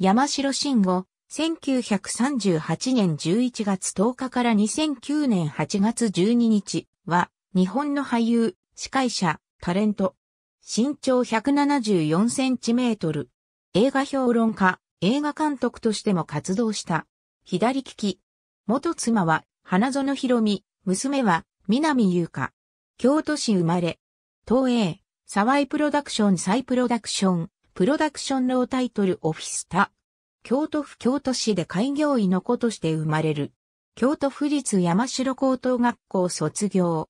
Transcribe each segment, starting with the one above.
山城慎吾、1938年11月10日から2009年8月12日は、日本の俳優、司会者、タレント。身長174センチメートル。映画評論家、映画監督としても活動した。左利き。元妻は、花園博美、娘は、南優香。京都市生まれ。東映、沢井プロダクション再プロダクション。プロダクションロータイトルオフィスタ。京都府京都市で開業医の子として生まれる。京都府立山城高等学校卒業。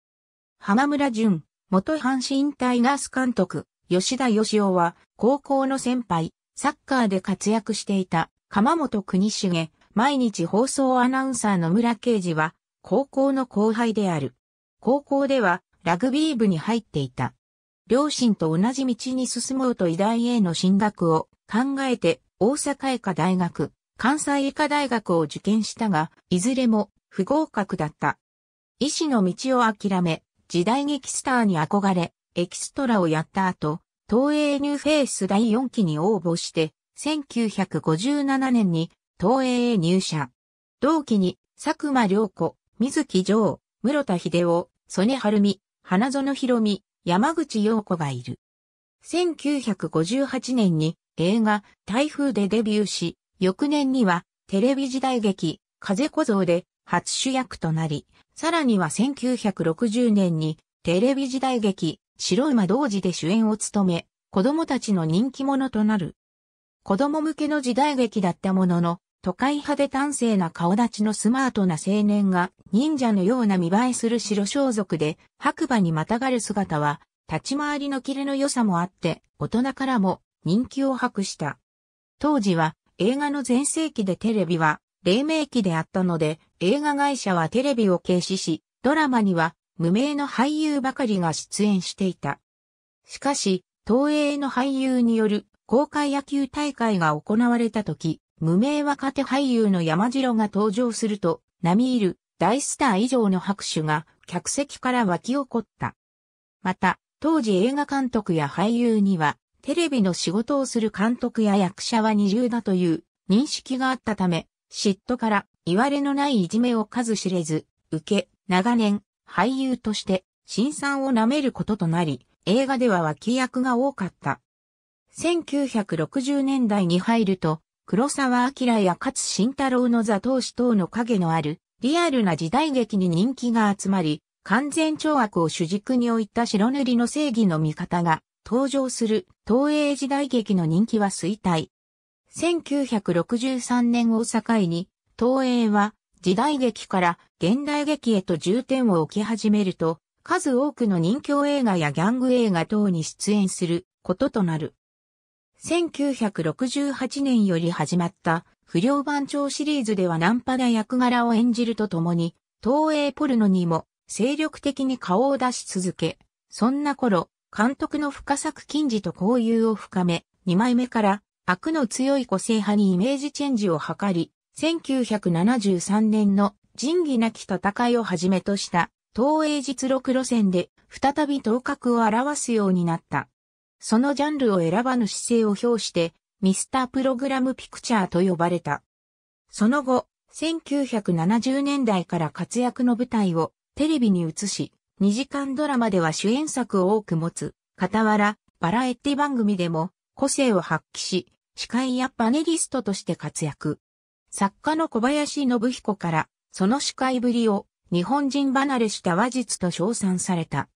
浜村淳、元阪神タイガース監督、吉田義雄は、高校の先輩、サッカーで活躍していた、鎌本国重、毎日放送アナウンサーの村刑事は、高校の後輩である。高校では、ラグビー部に入っていた。両親と同じ道に進もうと医大への進学を考えて大阪医科大学、関西医科大学を受験したが、いずれも不合格だった。医師の道を諦め、時代劇スターに憧れ、エキストラをやった後、東映ニューフェイス第4期に応募して、1957年に東映へ入社。同期に佐久間良子、水木城、室田秀夫、曽根晴美、花園博美、山口陽子がいる。1958年に映画台風でデビューし、翌年にはテレビ時代劇風小僧で初主役となり、さらには1960年にテレビ時代劇白馬同時で主演を務め、子供たちの人気者となる。子供向けの時代劇だったものの、都会派で端正な顔立ちのスマートな青年が忍者のような見栄えする白装束で白馬にまたがる姿は立ち回りのキレの良さもあって大人からも人気を博した。当時は映画の全盛期でテレビは黎明期であったので映画会社はテレビを軽視しドラマには無名の俳優ばかりが出演していた。しかし東映の俳優による公開野球大会が行われた時、無名若手俳優の山城が登場すると、並みいる大スター以上の拍手が客席から湧き起こった。また、当時映画監督や俳優には、テレビの仕事をする監督や役者は二重だという認識があったため、嫉妬から言われのないいじめを数知れず、受け、長年、俳優として、辛酸を舐めることとなり、映画では脇役が多かった。1960年代に入ると、黒沢明や勝慎太郎の座頭師等の影のある、リアルな時代劇に人気が集まり、完全懲悪を主軸に置いた白塗りの正義の味方が登場する東映時代劇の人気は衰退。1963年を境に、東映は時代劇から現代劇へと重点を置き始めると、数多くの人気映画やギャング映画等に出演することとなる。1968年より始まった不良番長シリーズではナンパな役柄を演じるとともに、東映ポルノにも精力的に顔を出し続け、そんな頃、監督の深作金次と交友を深め、2枚目から悪の強い個性派にイメージチェンジを図り、1973年の仁義なき戦いをはじめとした東映実録路線で再び頭角を表すようになった。そのジャンルを選ばぬ姿勢を表して、ミスタープログラムピクチャーと呼ばれた。その後、1970年代から活躍の舞台をテレビに移し、2時間ドラマでは主演作を多く持つ、傍ら、バラエティ番組でも個性を発揮し、司会やパネリストとして活躍。作家の小林信彦から、その司会ぶりを日本人離れした話術と称賛された。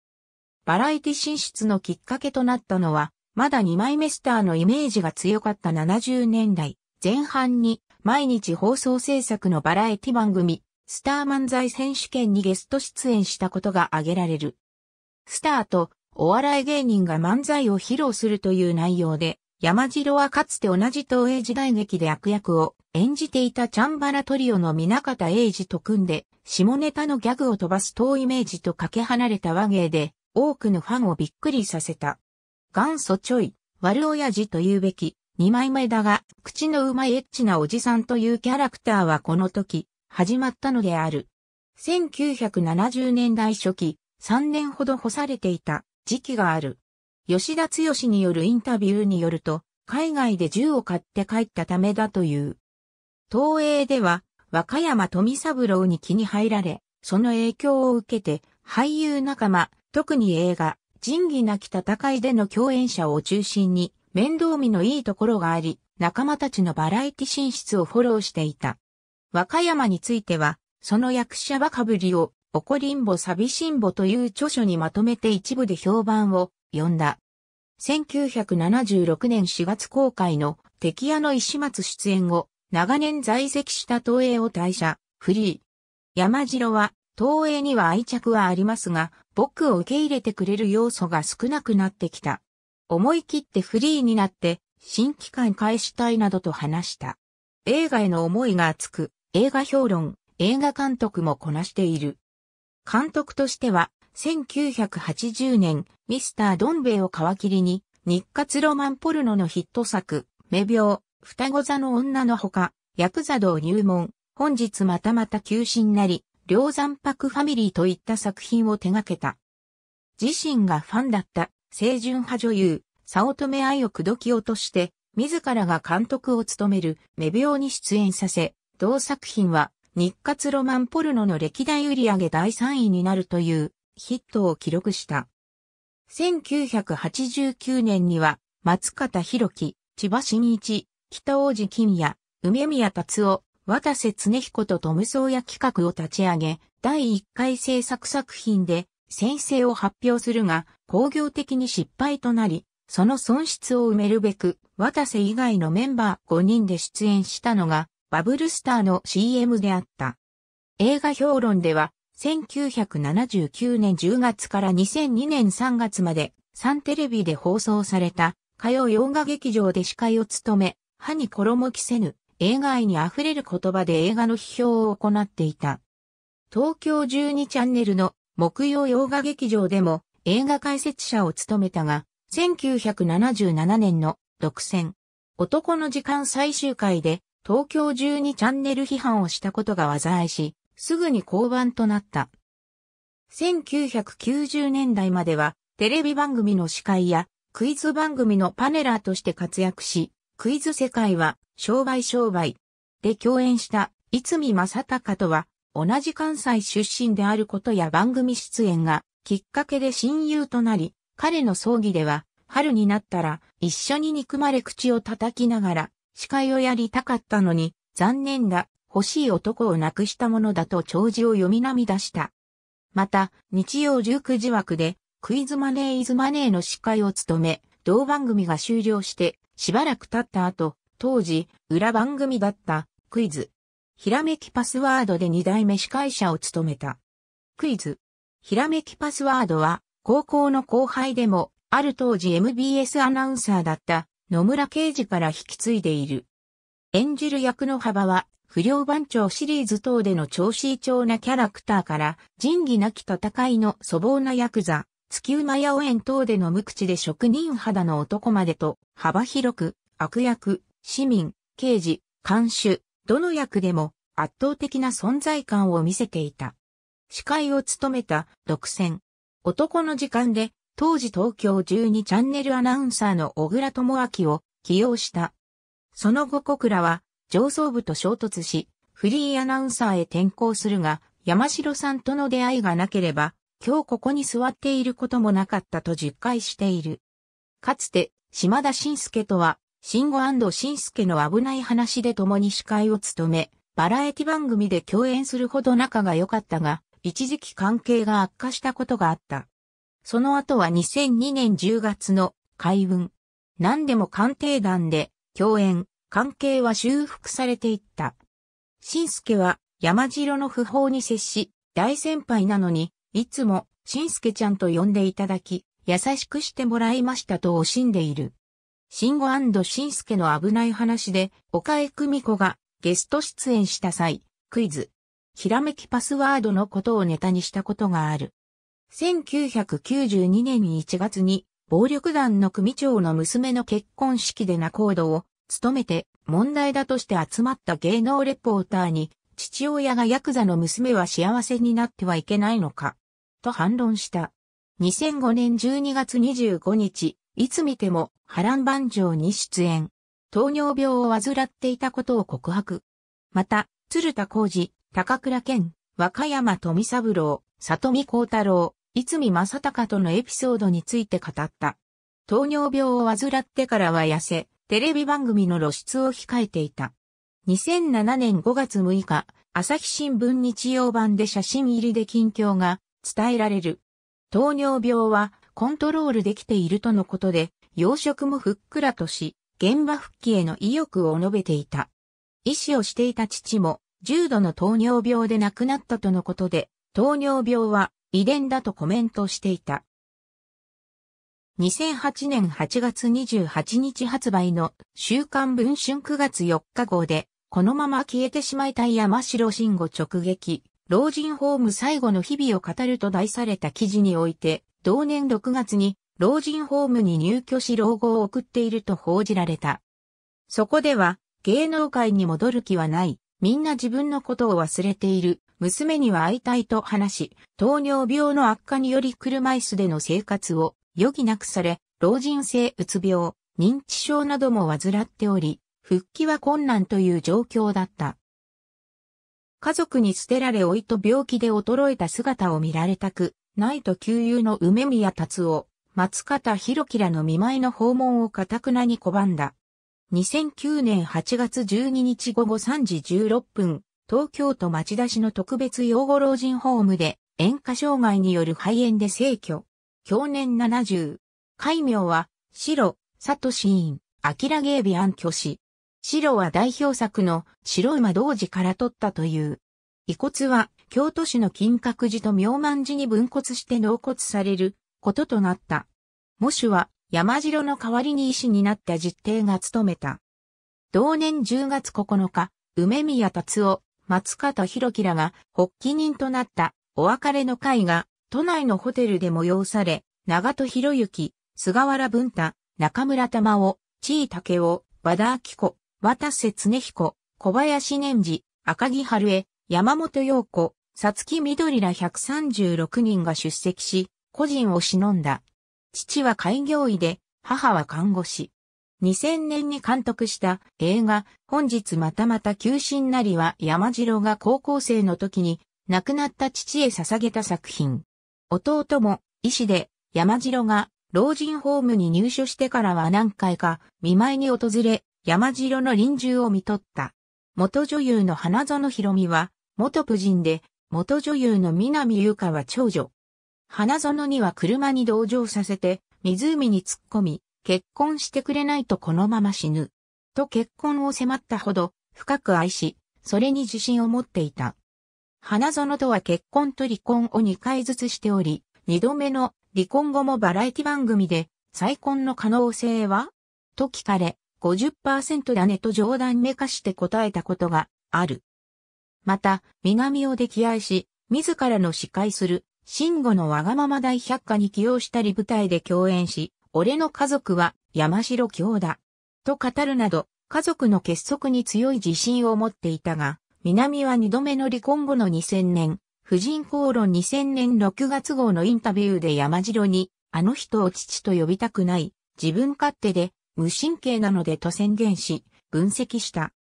バラエティ進出のきっかけとなったのは、まだ2枚目スターのイメージが強かった70年代前半に毎日放送制作のバラエティ番組、スター漫才選手権にゲスト出演したことが挙げられる。スターとお笑い芸人が漫才を披露するという内容で、山城はかつて同じ東映時代劇で悪役を演じていたチャンバラトリオの皆方英二と組んで、下ネタのギャグを飛ばす遠イメージとかけ離れた和芸で、多くのファンをびっくりさせた。元祖ちょい、悪親父と言うべき、二枚目だが、口のうまいエッチなおじさんというキャラクターはこの時、始まったのである。1970年代初期、3年ほど干されていた時期がある。吉田剛によるインタビューによると、海外で銃を買って帰ったためだという。東映では、若山富三郎に気に入られ、その影響を受けて、俳優仲間、特に映画、仁義なき戦いでの共演者を中心に、面倒見のいいところがあり、仲間たちのバラエティ進出をフォローしていた。和歌山については、その役者ばかぶりを、おこりんぼ寂しんぼという著書にまとめて一部で評判を呼んだ。1976年4月公開の敵屋の石松出演後、長年在籍した東映を退社、フリー。山城は東映には愛着はありますが、僕を受け入れてくれる要素が少なくなってきた。思い切ってフリーになって、新機関返したいなどと話した。映画への思いが厚く、映画評論、映画監督もこなしている。監督としては、1980年、ミスター・ドンベイを皮切りに、日活ロマンポルノのヒット作、目病、双子座の女のほか、ヤクザ道入門、本日またまた休止になり、梁山泊ファミリーといった作品を手掛けた。自身がファンだった清純派女優、早乙女愛を口説き落として、自らが監督を務める目病に出演させ、同作品は日活ロマンポルノの歴代売上第3位になるというヒットを記録した。1989年には松方弘樹、千葉真一、北大路欣也、梅宮達夫、渡瀬恒彦とトム・ソーヤ企画を立ち上げ、第1回制作作品で、先生を発表するが、工業的に失敗となり、その損失を埋めるべく、渡瀬以外のメンバー5人で出演したのが、バブルスターの CM であった。映画評論では、1979年10月から2002年3月まで、3テレビで放送された、火曜洋画劇場で司会を務め、歯に衣着せぬ映画愛に溢れる言葉で映画の批評を行っていた。東京12チャンネルの木曜洋画劇場でも映画解説者を務めたが、1977年の独占、男の時間最終回で東京12チャンネル批判をしたことが災いし、すぐに降板となった。1990年代まではテレビ番組の司会やクイズ番組のパネラーとして活躍し、クイズ世界は商売商売で共演した逸見正かとは同じ関西出身であることや番組出演がきっかけで親友となり、彼の葬儀では春になったら一緒に憎まれ口を叩きながら司会をやりたかったのに残念だ欲しい男を亡くしたものだと弔辞を読み涙した。また日曜19時枠でクイズマネーイズマネーの司会を務め同番組が終了してしばらく経った後当時、裏番組だったクイズ。ひらめきパスワードで二代目司会者を務めた。クイズ。ひらめきパスワードは、高校の後輩でも、ある当時 MBS アナウンサーだった野村刑事から引き継いでいる。演じる役の幅は、不良番長シリーズ等での調子異調なキャラクターから、仁義なき戦いの粗暴なヤクザ、月馬や応援等での無口で職人肌の男までと、幅広く、悪役、市民、刑事、監守、どの役でも圧倒的な存在感を見せていた。司会を務めた独占。男の時間で当時東京12チャンネルアナウンサーの小倉智明を起用した。その後小倉は上層部と衝突し、フリーアナウンサーへ転向するが、山城さんとの出会いがなければ、今日ここに座っていることもなかったと実会している。かつて、島田晋介とは慎吾慎介の危ない話で共に司会を務め、バラエティ番組で共演するほど仲が良かったが、一時期関係が悪化したことがあった。その後は2002年10月の海運。何でも鑑定団で共演、関係は修復されていった。慎介は山城の不法に接し、大先輩なのに、いつも、慎介ちゃんと呼んでいただき、優しくしてもらいましたと惜しんでいる。慎吾慎介の危ない話で、岡江久美子がゲスト出演した際、クイズ、ひらめきパスワードのことをネタにしたことがある。1992年1月に、暴力団の組長の娘の結婚式で仲人を務めて問題だとして集まった芸能レポーターに、父親がヤクザの娘は幸せになってはいけないのか、と反論した。2005年12月25日、いつ見ても波乱万丈に出演。糖尿病を患っていたことを告白。また、鶴田浩二、高倉健、若山富三郎、里見光太郎、いつ正隆とのエピソードについて語った。糖尿病を患ってからは痩せ、テレビ番組の露出を控えていた。2007年5月6日、朝日新聞日曜版で写真入りで近況が伝えられる。糖尿病はコントロールできているとのことで、養殖もふっくらとし、現場復帰への意欲を述べていた。医師をしていた父も、重度の糖尿病で亡くなったとのことで、糖尿病は遺伝だとコメントしていた。2008年8月28日発売の週刊文春9月4日号で、このまま消えてしまいたい山城慎吾直撃、老人ホーム最後の日々を語ると題された記事において、同年6月に老人ホームに入居し老後を送っていると報じられた。そこでは芸能界に戻る気はない。みんな自分のことを忘れている。娘には会いたいと話し、糖尿病の悪化により車椅子での生活を余儀なくされ、老人性うつ病、認知症なども患っており、復帰は困難という状況だった。家族に捨てられ老いと病気で衰えた姿を見られたく、ナイト旧友の梅宮達夫、松方弘樹らの見舞いの訪問をかたくなに拒んだ。2009年8月12日午後3時16分、東京都町田市の特別養護老人ホームで、塩化障害による肺炎で逝去。去年70。戒名は、白、佐藤シーン、明芸美安居し。白は代表作の白馬同時から取ったという。遺骨は京都市の金閣寺と明満寺に分骨して納骨されることとなった。も主は山城の代わりに医師になった実弟が務めた。同年10月9日、梅宮達夫、松方弘樹らが発起人となったお別れの会が都内のホテルで催され、長戸博之、菅原文太、中村玉緒、地井武夫、和田明子、渡瀬恒彦、小林年次、赤木春江、山本陽子、さつきみどりら136人が出席し、個人を忍んだ。父は開業医で、母は看護師。2000年に監督した映画、本日またまた休心なりは山城が高校生の時に亡くなった父へ捧げた作品。弟も医師で山城が老人ホームに入所してからは何回か見舞いに訪れ山城の臨終を見取った。元女優の花園ひろみは元夫人で元女優の南優香は長女。花園には車に同乗させて、湖に突っ込み、結婚してくれないとこのまま死ぬ。と結婚を迫ったほど、深く愛し、それに自信を持っていた。花園とは結婚と離婚を2回ずつしており、2度目の離婚後もバラエティ番組で、再婚の可能性はと聞かれ、50%だねと冗談めかして答えたことがある。また、南を溺愛し、自らの司会する、慎吾のわがまま大百科に起用したり舞台で共演し、俺の家族は山城京だ。と語るなど、家族の結束に強い自信を持っていたが、南は二度目の離婚後の2000年、婦人公論2000年6月号のインタビューで山城に、あの人を父と呼びたくない、自分勝手で、無神経なのでと宣言し、分析した。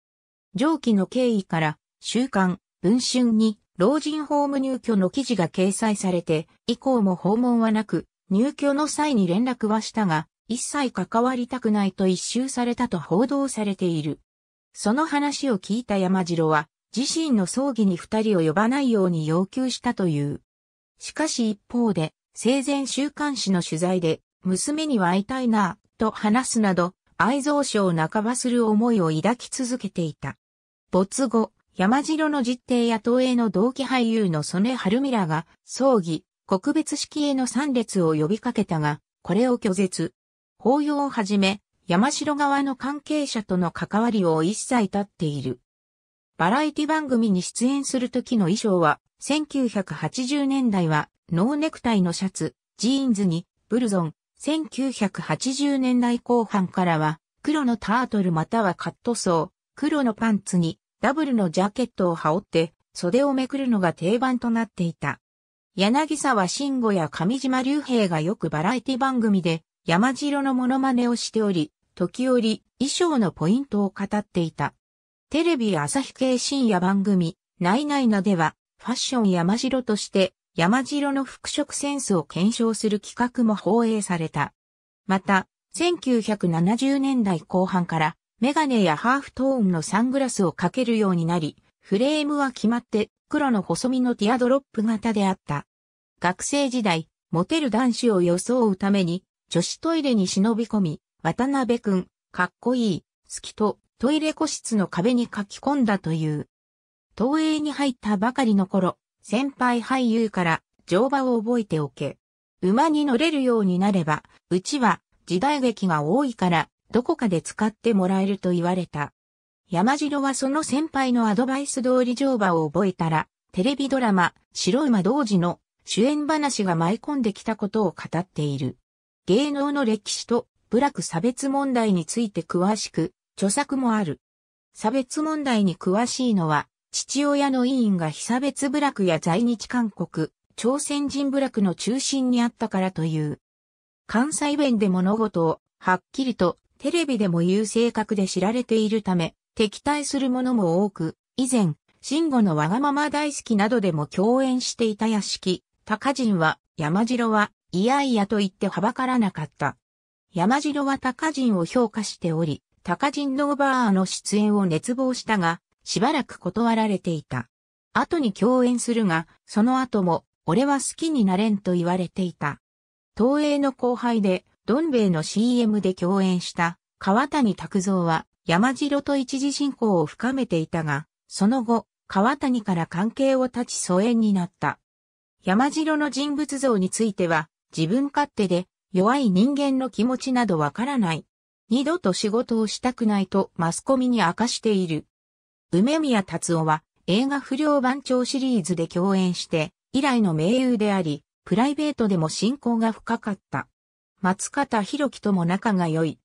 上記の経緯から、週刊、文春に老人ホーム入居の記事が掲載されて、以降も訪問はなく、入居の際に連絡はしたが、一切関わりたくないと一周されたと報道されている。その話を聞いた山城は、自身の葬儀に二人を呼ばないように要求したという。しかし一方で、生前週刊誌の取材で、娘には会いたいな、と話すなど、愛蔵憎を半ばする思いを抱き続けていた。没後、山城の実定や東映の同期俳優の曽根晴美らが、葬儀、告別式への参列を呼びかけたが、これを拒絶。法要をはじめ、山城側の関係者との関わりを一切立っている。バラエティ番組に出演する時の衣装は、1980年代は、ノーネクタイのシャツ、ジーンズに、ブルゾン、1980年代後半からは、黒のタートルまたはカットソー、黒のパンツに、ダブルのジャケットを羽織って、袖をめくるのが定番となっていた。柳沢慎吾や上島竜兵がよくバラエティ番組で山城のモノマネをしており、時折衣装のポイントを語っていた。テレビ朝日系深夜番組、ないないなでは、ファッション山城として山城の服飾センスを検証する企画も放映された。また、1970年代後半からメガネやハーフトーンのサングラスをかけるようになり、フレームは決まって黒の細身のティアドロップ型であった。学生時代、モテる男子を装うために、女子トイレに忍び込み、渡辺くん、かっこいい、好きと、トイレ個室の壁に書き込んだという。東映に入ったばかりの頃、先輩俳優から乗馬を覚えておけ。馬に乗れるようになれば、うちは時代劇が多いからどこかで使ってもらえると言われた。山城はその先輩のアドバイス通り乗馬を覚えたら、テレビドラマ、白馬同時の主演話が舞い込んできたことを語っている。芸能の歴史と部落差別問題について詳しく、著作もある。差別問題に詳しいのは、父親の委員が被差別部落や在日韓国、朝鮮人部落の中心にあったからという。関西弁で物事をはっきりとテレビでもいう性格で知られているため、敵対する者も多く、以前、慎吾のわがまま大好きなどでも共演していた屋敷、高人は、山城は、いやいやと言ってはばからなかった。山城は高人を評価しており、高人のオーバーの出演を熱望したが、しばらく断られていた。後に共演するが、その後も、俺は好きになれんと言われていた。東映の後輩で、どん兵衛の CM で共演した川谷拓三は山城と一時進行を深めていたが、その後、川谷から関係を断ち疎遠になった。山城の人物像については、自分勝手で弱い人間の気持ちなどわからない。二度と仕事をしたくないとマスコミに明かしている。梅宮達夫は映画不良番長シリーズで共演して以来の名優であり、プライベートでも親交が深かった。松方弘樹とも仲が良い。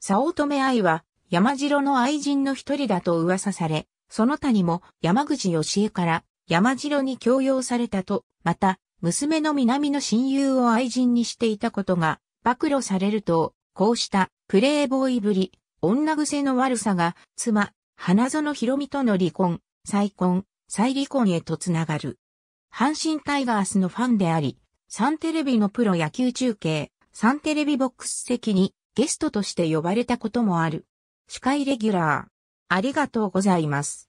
早乙女愛は山城の愛人の一人だと噂され、その他にも山口義恵から山城に強要されたと、また、娘の南の親友を愛人にしていたことが暴露されると、こうしたプレイボーイぶり、女癖の悪さが妻、花園博美との離婚、再婚、再離婚へとつながる。阪神タイガースのファンであり、サンテレビのプロ野球中継、サンテレビボックス席にゲストとして呼ばれたこともある。司会レギュラー。ありがとうございます。